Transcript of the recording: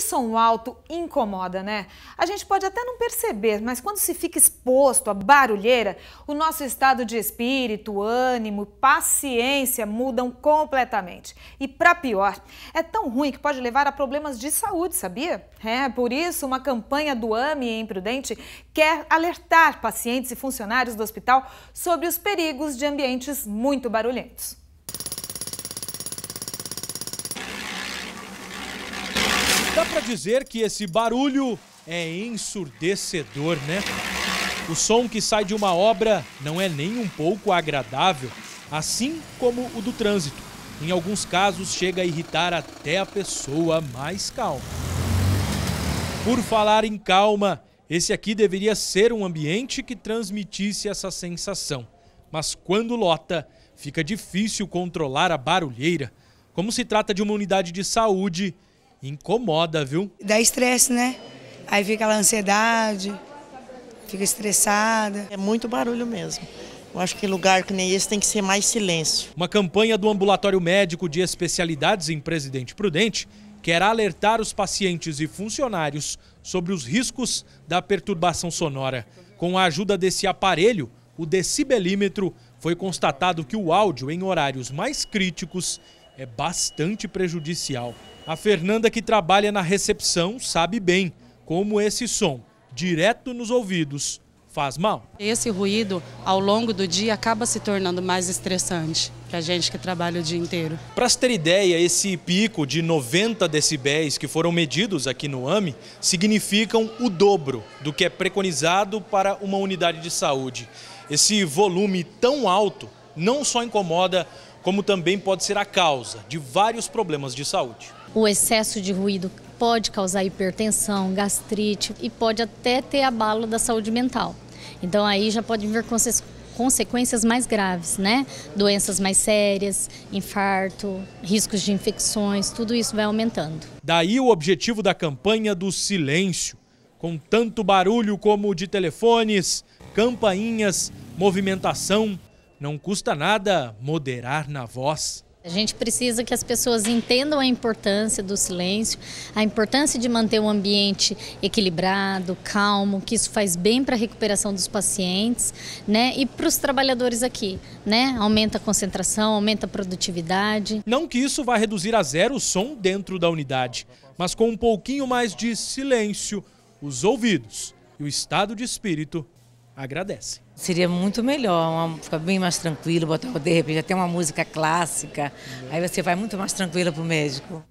aquele som alto incomoda, né? A gente pode até não perceber, mas quando se fica exposto à barulheira, o nosso estado de espírito, ânimo, paciência mudam completamente. E para pior, é tão ruim que pode levar a problemas de saúde, sabia? É, por isso uma campanha do AME em quer alertar pacientes e funcionários do hospital sobre os perigos de ambientes muito barulhentos. Dá para dizer que esse barulho é ensurdecedor, né? O som que sai de uma obra não é nem um pouco agradável, assim como o do trânsito. Em alguns casos, chega a irritar até a pessoa mais calma. Por falar em calma, esse aqui deveria ser um ambiente que transmitisse essa sensação. Mas quando lota, fica difícil controlar a barulheira. Como se trata de uma unidade de saúde, Incomoda, viu? Dá estresse, né? Aí fica a ansiedade, fica estressada. É muito barulho mesmo. Eu acho que lugar que nem esse tem que ser mais silêncio. Uma campanha do Ambulatório Médico de Especialidades em Presidente Prudente quer alertar os pacientes e funcionários sobre os riscos da perturbação sonora. Com a ajuda desse aparelho, o decibelímetro, foi constatado que o áudio em horários mais críticos é bastante prejudicial. A Fernanda, que trabalha na recepção, sabe bem como esse som, direto nos ouvidos, faz mal. Esse ruído, ao longo do dia, acaba se tornando mais estressante para a gente que trabalha o dia inteiro. Para se ter ideia, esse pico de 90 decibéis que foram medidos aqui no AMI significam o dobro do que é preconizado para uma unidade de saúde. Esse volume tão alto não só incomoda como também pode ser a causa de vários problemas de saúde. O excesso de ruído pode causar hipertensão, gastrite e pode até ter abalo da saúde mental. Então aí já pode vir consequências mais graves, né? Doenças mais sérias, infarto, riscos de infecções, tudo isso vai aumentando. Daí o objetivo da campanha do silêncio, com tanto barulho como de telefones, campainhas, movimentação, não custa nada moderar na voz. A gente precisa que as pessoas entendam a importância do silêncio, a importância de manter o ambiente equilibrado, calmo, que isso faz bem para a recuperação dos pacientes, né? E para os trabalhadores aqui, né? Aumenta a concentração, aumenta a produtividade. Não que isso vá reduzir a zero o som dentro da unidade, mas com um pouquinho mais de silêncio, os ouvidos e o estado de espírito agradece. Seria muito melhor, uma, fica bem mais tranquilo, botar de repente até uma música clássica, aí você vai muito mais tranquila para o médico.